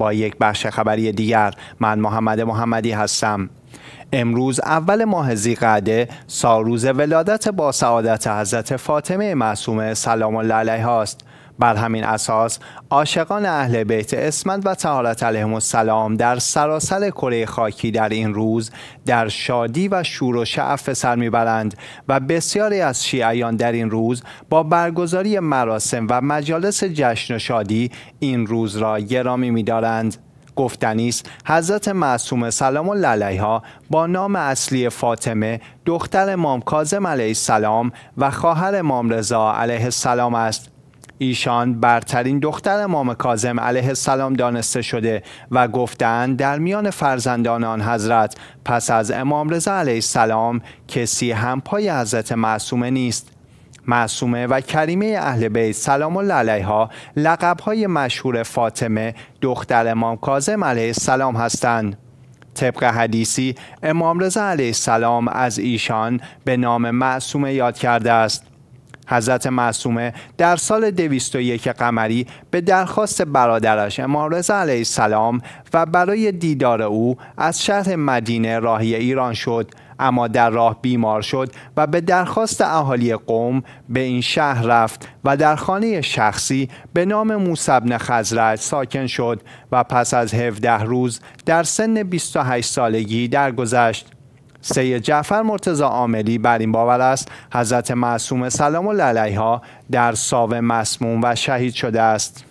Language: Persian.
با یک بخش خبری دیگر من محمد محمدی هستم امروز اول ماه زیقعده سال ولادت با سعادت حضرت فاطمه معصومه سلام الله علیها است بر همین اساس عاشقان اهل بیت اسمت و تهارت علیهم السلام در سراسر کره خاکی در این روز در شادی و شور و شعف سر میبرند و بسیاری از شیعیان در این روز با برگزاری مراسم و مجالس جشن و شادی این روز را گرامی میدارند گفتنی است حضرت معصوم سلام الله ها با نام اصلی فاطمه دختر امام کاظم علیه السلام و خواهر امام رضا علیه السلام است ایشان برترین دختر امام کاظم علیه السلام دانسته شده و گفتند در میان فرزندان آن حضرت پس از امام رضا علیه السلام کسی هم پای حضرت معصومه نیست معصومه و کریمه اهل بیت سلام الله علیها لقب های مشهور فاطمه دختر امام کاظم علیه السلام هستند طبق حدیثی امام رضا علیه السلام از ایشان به نام معصومه یاد کرده است حضرت معصومه در سال 201 قمری به درخواست برادرش امام رضا علیه السلام و برای دیدار او از شهر مدینه راهی ایران شد اما در راه بیمار شد و به درخواست اهالی قوم به این شهر رفت و در خانه شخصی به نام موسبن خزرج ساکن شد و پس از 17 روز در سن 28 سالگی درگذشت سید جعفر مرتزا عاملی بر این باور است حضرت معصوم سلام الله علیها در ساوه مسموم و شهید شده است